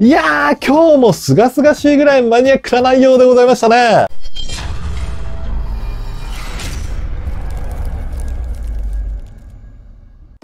いやー、今日もすがすがしいぐらいマニアックな内容でございましたね。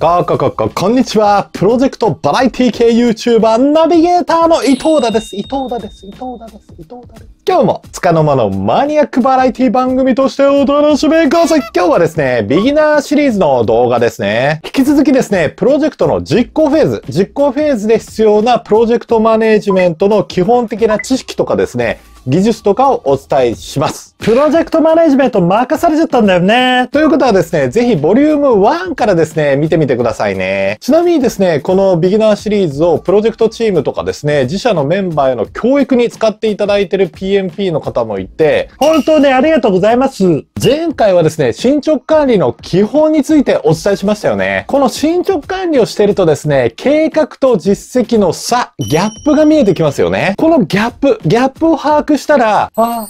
ガーカカカ、こんにちは。プロジェクトバラエティ系 YouTuber ナビゲーターの伊藤田です。伊藤田です。伊藤田です。伊藤田です。今日もつかの間のマニアックバラエティ番組としてお楽しみください。今日はですね、ビギナーシリーズの動画ですね。引き続きですね、プロジェクトの実行フェーズ、実行フェーズで必要なプロジェクトマネジメントの基本的な知識とかですね、技術とかをお伝えします。プロジェクトマネジメント任されちゃったんだよね。ということはですね、ぜひボリューム1からですね、見てみてくださいね。ちなみにですね、このビギナーシリーズをプロジェクトチームとかですね、自社のメンバーへの教育に使っていただいてる PMP の方もいて、本当ね、ありがとうございます。前回はですね、進捗管理の基本についてお伝えしましたよね。この進捗管理をしてるとですね、計画と実績の差、ギャップが見えてきますよね。このギャップ、ギャップを把握したら、あ、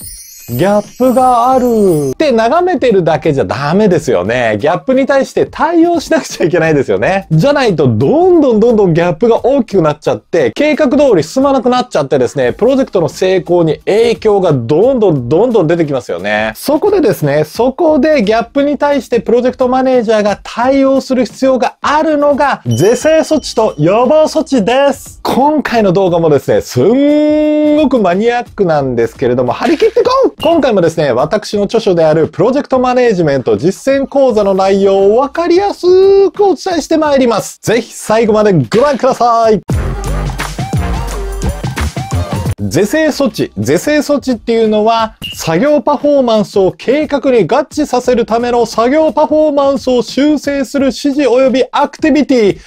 ギャップがあるって眺めてるだけじゃダメですよね。ギャップに対して対応しなくちゃいけないですよね。じゃないと、どんどんどんどんギャップが大きくなっちゃって、計画通り進まなくなっちゃってですね、プロジェクトの成功に影響がどんどんどんどん出てきますよね。そこでですね、そこでギャップに対してプロジェクトマネージャーが対応する必要があるのが、是正措置と予防措置です。今回の動画もですね、すんごくマニアックなんですけれども、張り切ってこう今回もですね、私の著書であるプロジェクトマネージメント実践講座の内容をわかりやすくお伝えしてまいります。ぜひ最後までご覧ください。是正措置。是正措置っていうのは、作業パフォーマンスを計画に合致させるための作業パフォーマンスを修正する指示及びアクティビティ。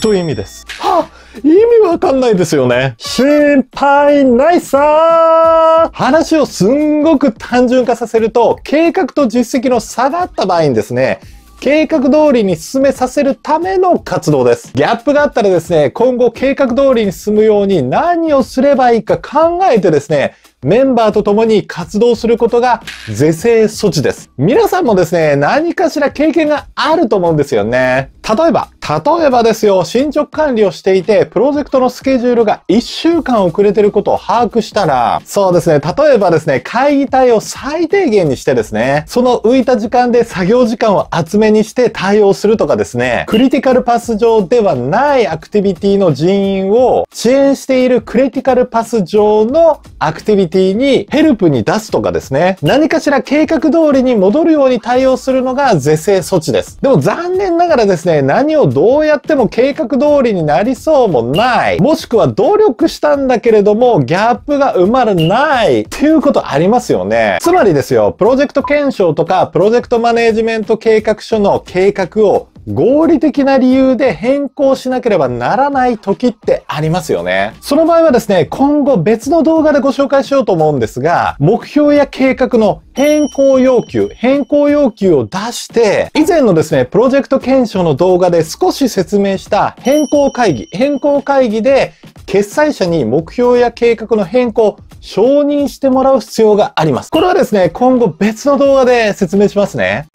という意味です。はあ、意味わかんないですよね。心配ないさ話をすんごく単純化させると、計画と実績の差があった場合にですね、計画通りに進めさせるための活動です。ギャップがあったらですね、今後計画通りに進むように何をすればいいか考えてですね、メンバーと共に活動することが是正措置です。皆さんもですね、何かしら経験があると思うんですよね。例えば、例えばですよ、進捗管理をしていて、プロジェクトのスケジュールが1週間遅れてることを把握したら、そうですね、例えばですね、会議体を最低限にしてですね、その浮いた時間で作業時間を厚めにして対応するとかですね、クリティカルパス上ではないアクティビティの人員を遅延しているクリティカルパス上のアクティビティティにヘルプに出すとかですね、何かしら計画通りに戻るように対応するのが是正措置です。でも残念ながらですね、何をどうやっても計画通りになりそうもない。もしくは努力したんだけれども、ギャップが埋まらないっていうことありますよね。つまりですよ、プロジェクト検証とか、プロジェクトマネージメント計画書の計画を合理的な理由で変更しなければならない時ってありますよね。その場合はですね、今後別の動画でご紹介しようと思うんですが、目標や計画の変更要求、変更要求を出して、以前のですね、プロジェクト検証の動画で少し説明した変更会議、変更会議で、決裁者に目標や計画の変更、承認してもらう必要があります。これはですね、今後別の動画で説明しますね。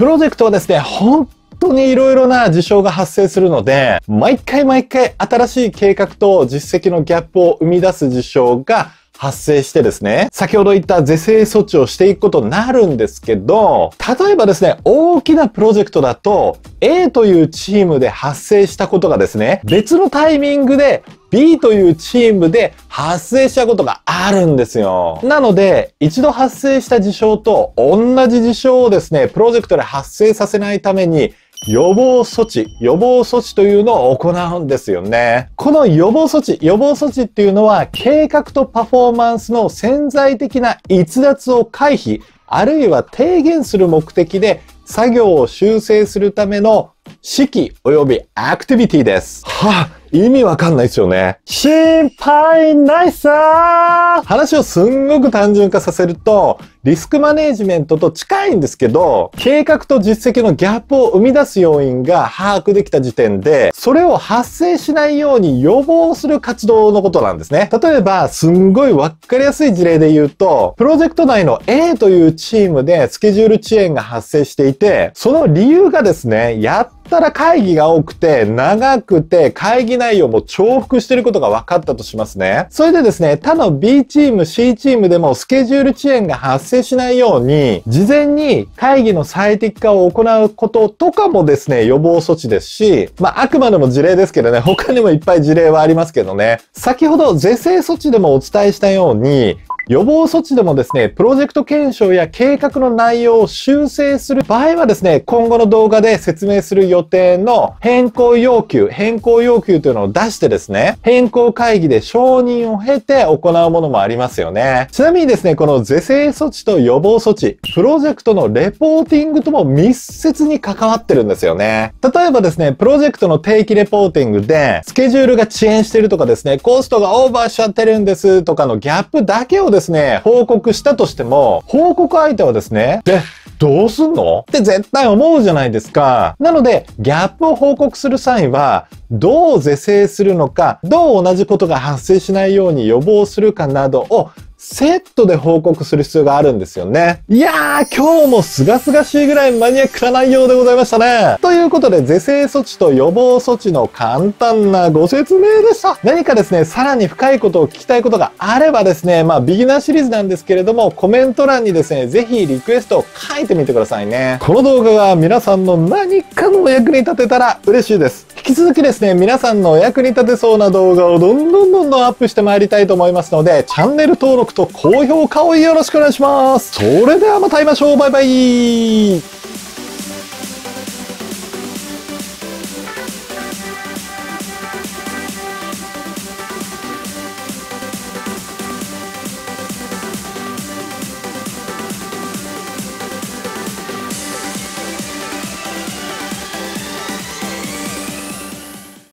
プロジェクトはですね、本当に色々な事象が発生するので、毎回毎回新しい計画と実績のギャップを生み出す事象が発生してですね、先ほど言った是正措置をしていくことになるんですけど、例えばですね、大きなプロジェクトだと、A というチームで発生したことがですね、別のタイミングで B というチームで発生したことがあるんですよ。なので、一度発生した事象と同じ事象をですね、プロジェクトで発生させないために、予防措置、予防措置というのを行うんですよね。この予防措置、予防措置っていうのは計画とパフォーマンスの潜在的な逸脱を回避、あるいは低減する目的で作業を修正するための指揮及びアクティビティです。はあ意味わかんないですよね。心配ないさ話をすんごく単純化させると、リスクマネジメントと近いんですけど、計画と実績のギャップを生み出す要因が把握できた時点で、それを発生しないように予防する活動のことなんですね。例えば、すんごいわかりやすい事例で言うと、プロジェクト内の A というチームでスケジュール遅延が発生していて、その理由がですね、やっったら会議が多くて、長くて、会議内容も重複してることが分かったとしますね。それでですね、他の B チーム、C チームでもスケジュール遅延が発生しないように、事前に会議の最適化を行うこととかもですね、予防措置ですし、まあ、あくまでも事例ですけどね、他にもいっぱい事例はありますけどね、先ほど是正措置でもお伝えしたように、予防措置でもですね、プロジェクト検証や計画の内容を修正する場合はですね、今後の動画で説明する予定の変更要求、変更要求というのを出してですね、変更会議で承認を経て行うものもありますよね。ちなみにですね、この是正措置と予防措置、プロジェクトのレポーティングとも密接に関わってるんですよね。例えばですね、プロジェクトの定期レポーティングで、スケジュールが遅延してるとかですね、コストがオーバーしちゃってるんですとかのギャップだけをですね、報告したとしても、報告相手はですね、で、どうすんのって絶対思うじゃないですか。なので、ギャップを報告する際は、どう是正するのか、どう同じことが発生しないように予防するかなどをセットで報告する必要があるんですよね。いやー、今日もすがすがしいぐらいマニアックな内容でございましたね。ということで、是正措置と予防措置の簡単なご説明でした。何かですね、さらに深いことを聞きたいことがあればですね、まあ、ビギナーシリーズなんですけれども、コメント欄にですね、ぜひリクエストを書いてみてくださいね。この動画が皆さんの何かのお役に立てたら嬉しいです。引き続きですね、皆さんのお役に立てそうな動画をどんどんどんどんアップしてまいりたいと思いますので、チャンネル登録と高評価をよろしくお願いします。それではまた会いましょう。バイバイ。